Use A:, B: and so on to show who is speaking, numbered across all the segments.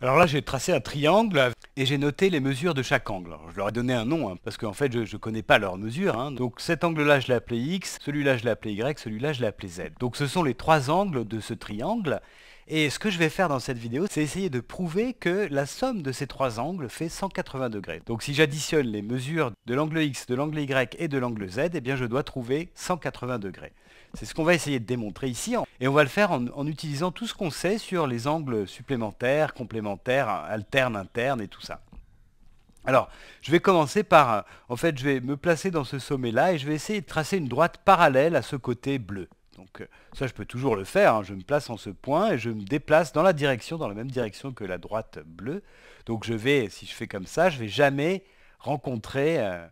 A: Alors là, j'ai tracé un triangle et j'ai noté les mesures de chaque angle. je leur ai donné un nom, hein, parce qu'en fait, je ne connais pas leurs mesures. Hein. Donc cet angle-là, je l'ai appelé X, celui-là, je l'ai appelé Y, celui-là, je l'ai appelé Z. Donc ce sont les trois angles de ce triangle. Et ce que je vais faire dans cette vidéo, c'est essayer de prouver que la somme de ces trois angles fait 180 degrés. Donc si j'additionne les mesures de l'angle X, de l'angle Y et de l'angle Z, eh bien je dois trouver 180 degrés. C'est ce qu'on va essayer de démontrer ici, et on va le faire en, en utilisant tout ce qu'on sait sur les angles supplémentaires, complémentaires, alternes, internes et tout ça. Alors, je vais commencer par, en fait, je vais me placer dans ce sommet-là et je vais essayer de tracer une droite parallèle à ce côté bleu. Donc euh, ça, je peux toujours le faire. Hein. Je me place en ce point et je me déplace dans la direction, dans la même direction que la droite bleue. Donc je vais, si je fais comme ça, je vais jamais rencontrer, je euh,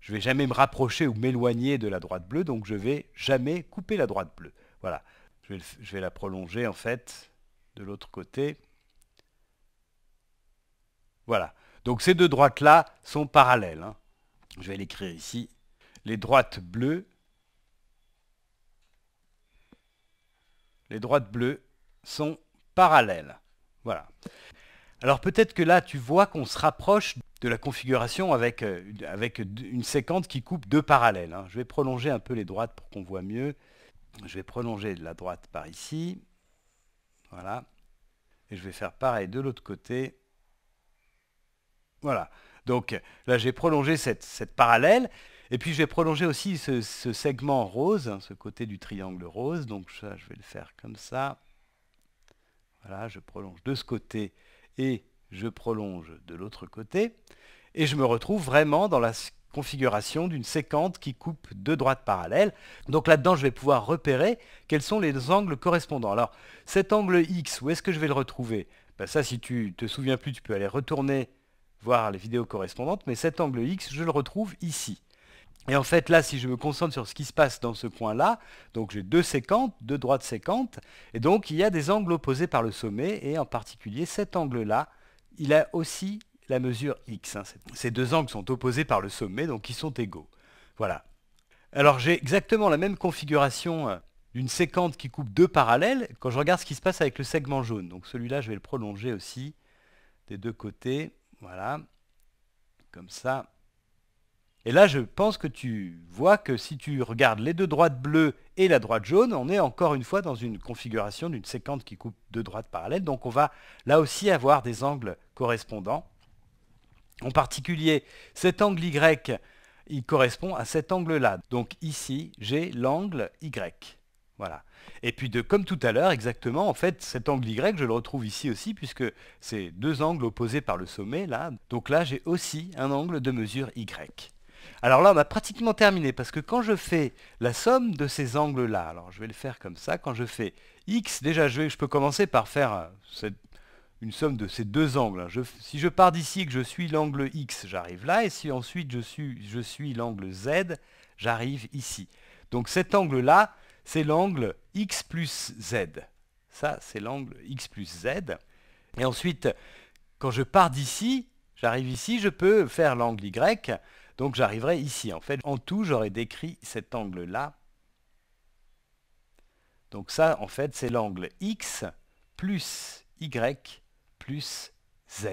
A: je vais jamais me rapprocher ou m'éloigner de la droite bleue. Donc je vais jamais couper la droite bleue. Voilà. Je vais, la prolonger en fait de l'autre côté. Voilà. Donc ces deux droites là sont parallèles. Hein. Je vais l'écrire ici. Les droites bleues les droites bleues sont parallèles. Voilà. Alors peut-être que là, tu vois qu'on se rapproche de la configuration avec, euh, avec une séquence qui coupe deux parallèles. Hein. Je vais prolonger un peu les droites pour qu'on voit mieux. Je vais prolonger la droite par ici. Voilà. Et je vais faire pareil de l'autre côté. Voilà. Donc là, j'ai prolongé cette, cette parallèle. Et puis je vais prolonger aussi ce, segment rose, hein, ce côté du triangle rose. Donc ça, je vais le faire comme ça. Voilà, je prolonge de ce côté et je prolonge de l'autre côté. Et je me retrouve vraiment dans la configuration d'une séquente qui coupe deux droites parallèles. Donc là-dedans, je vais pouvoir repérer quels sont les angles correspondants. Alors, cet angle X, où est-ce que je vais le retrouver ben, Ça, si tu te souviens plus, tu peux aller retourner voir les vidéos correspondantes, mais cet angle X, je le retrouve ici. Et en fait, là, si je me concentre sur ce qui se passe dans ce coin-là, donc j'ai deux séquentes, deux droites séquentes, et donc il y a des angles opposés par le sommet, et en particulier cet angle-là, il a aussi la mesure x. Hein. Ces deux angles sont opposés par le sommet, donc ils sont égaux. Voilà. Alors j'ai exactement la même configuration euh, d'une séquente qui coupe deux parallèles quand je regarde ce qui se passe avec le segment jaune. Donc celui-là, je vais le prolonger aussi des deux côtés. Voilà, comme ça. Et là, je pense que tu vois que si tu regardes les deux droites bleues et la droite jaune, on est encore une fois dans une configuration d'une séquente qui coupe deux droites parallèles. Donc on va là aussi avoir des angles correspondants. En particulier, cet angle Y, il correspond à cet angle-là. Donc ici, j'ai l'angle Y. Voilà. Et puis de, comme tout à l'heure, exactement, en fait, cet angle Y, je le retrouve ici aussi, puisque c'est deux angles opposés par le sommet, là. Donc là, j'ai aussi un angle de mesure Y. Alors là, on a pratiquement terminé, parce que quand je fais la somme de ces angles-là, alors je vais le faire comme ça, quand je fais x, déjà je, peux commencer par faire euh, une somme de ces deux angles. Hein. si je pars d'ici que je suis l'angle x, j'arrive là, et si ensuite je suis, je suis l'angle z, j'arrive ici. Donc cet angle-là, c'est l'angle x plus z. Ça, c'est l'angle x plus z. Et ensuite, quand je pars d'ici, j'arrive ici, je peux faire l'angle y, donc j'arriverai ici. En fait, en tout, j'aurais décrit cet angle-là. Donc ça, en fait, c'est l'angle X plus Y plus Z.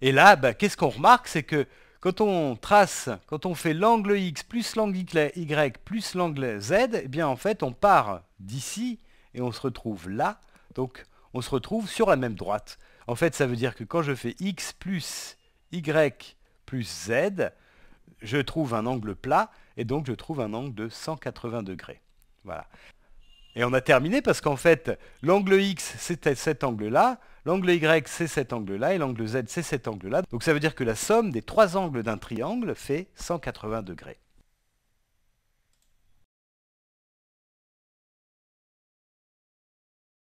A: Et là, bah, qu'est-ce qu'on remarque C'est que quand on trace, quand on fait l'angle X plus l'angle Y plus l'angle Z, eh bien en fait, on part d'ici et on se retrouve là. Donc on se retrouve sur la même droite. En fait, ça veut dire que quand je fais X plus Y plus Z, je trouve un angle plat, et donc je trouve un angle de 180 degrés. Voilà. Et on a terminé parce qu'en fait, l'angle X, c'était cet angle-là, l'angle Y, c'est cet angle-là, et l'angle Z, c'est cet angle-là. Donc ça veut dire que la somme des trois angles d'un triangle fait 180 degrés.